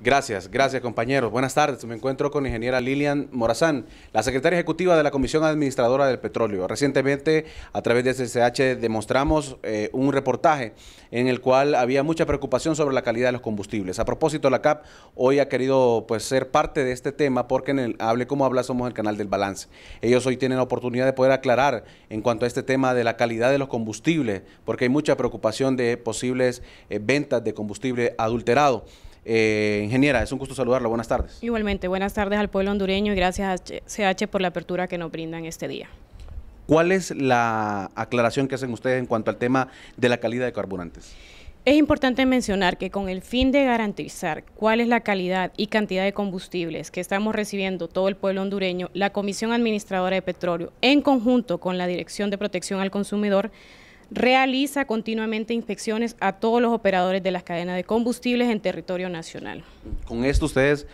Gracias, gracias compañeros. Buenas tardes. Me encuentro con ingeniera Lilian Morazán, la secretaria ejecutiva de la Comisión Administradora del Petróleo. Recientemente, a través de SSH, demostramos eh, un reportaje en el cual había mucha preocupación sobre la calidad de los combustibles. A propósito, la CAP hoy ha querido pues, ser parte de este tema porque en el Hable como habla somos el canal del balance. Ellos hoy tienen la oportunidad de poder aclarar en cuanto a este tema de la calidad de los combustibles, porque hay mucha preocupación de posibles eh, ventas de combustible adulterado. Eh, ingeniera, es un gusto saludarla. Buenas tardes. Igualmente, buenas tardes al pueblo hondureño y gracias a CH por la apertura que nos brindan este día. ¿Cuál es la aclaración que hacen ustedes en cuanto al tema de la calidad de carburantes? Es importante mencionar que con el fin de garantizar cuál es la calidad y cantidad de combustibles que estamos recibiendo todo el pueblo hondureño, la Comisión Administradora de Petróleo, en conjunto con la Dirección de Protección al Consumidor, realiza continuamente inspecciones a todos los operadores de las cadenas de combustibles en territorio nacional. Con esto ustedes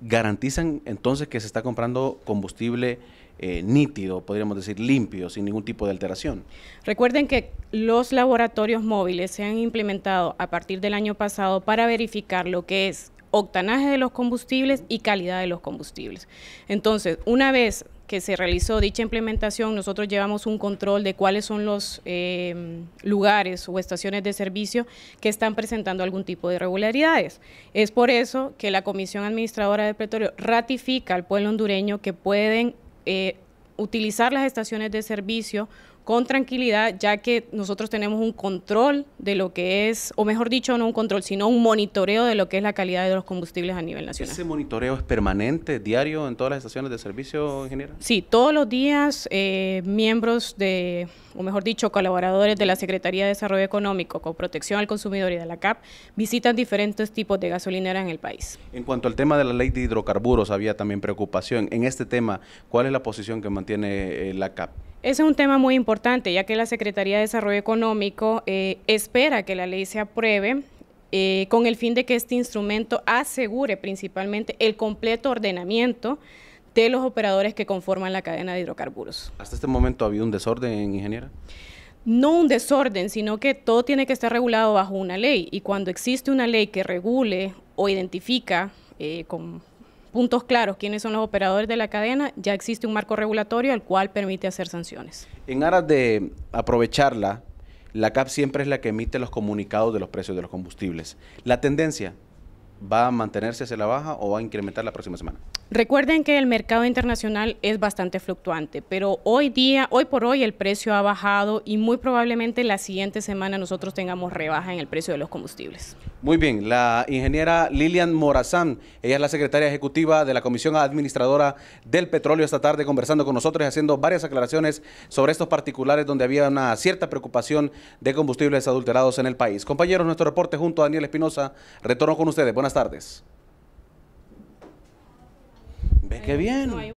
garantizan entonces que se está comprando combustible eh, nítido, podríamos decir limpio, sin ningún tipo de alteración. Recuerden que los laboratorios móviles se han implementado a partir del año pasado para verificar lo que es octanaje de los combustibles y calidad de los combustibles. Entonces, una vez que se realizó dicha implementación, nosotros llevamos un control de cuáles son los eh, lugares o estaciones de servicio que están presentando algún tipo de irregularidades. Es por eso que la Comisión Administradora de Pretorio ratifica al pueblo hondureño que pueden eh, utilizar las estaciones de servicio con tranquilidad, ya que nosotros tenemos un control de lo que es, o mejor dicho, no un control, sino un monitoreo de lo que es la calidad de los combustibles a nivel nacional. ¿Ese monitoreo es permanente, diario, en todas las estaciones de servicio, ingeniera? Sí, todos los días eh, miembros de, o mejor dicho, colaboradores de la Secretaría de Desarrollo Económico, con Protección al Consumidor y de la CAP, visitan diferentes tipos de gasolineras en el país. En cuanto al tema de la ley de hidrocarburos, había también preocupación. En este tema, ¿cuál es la posición que mantiene eh, la CAP? Ese es un tema muy importante, ya que la Secretaría de Desarrollo Económico eh, espera que la ley se apruebe eh, con el fin de que este instrumento asegure principalmente el completo ordenamiento de los operadores que conforman la cadena de hidrocarburos. ¿Hasta este momento ha habido un desorden, ingeniera? No un desorden, sino que todo tiene que estar regulado bajo una ley y cuando existe una ley que regule o identifica eh, con puntos claros quiénes son los operadores de la cadena, ya existe un marco regulatorio al cual permite hacer sanciones. En aras de aprovecharla, la CAP siempre es la que emite los comunicados de los precios de los combustibles. La tendencia va a mantenerse hacia la baja o va a incrementar la próxima semana? Recuerden que el mercado internacional es bastante fluctuante, pero hoy día, hoy por hoy el precio ha bajado y muy probablemente la siguiente semana nosotros tengamos rebaja en el precio de los combustibles. Muy bien, la ingeniera Lilian Morazán, ella es la secretaria ejecutiva de la Comisión Administradora del Petróleo esta tarde conversando con nosotros y haciendo varias aclaraciones sobre estos particulares donde había una cierta preocupación de combustibles adulterados en el país. Compañeros, nuestro reporte junto a Daniel Espinosa, retorno con ustedes. Buenas tardes. Ve qué eh, bien.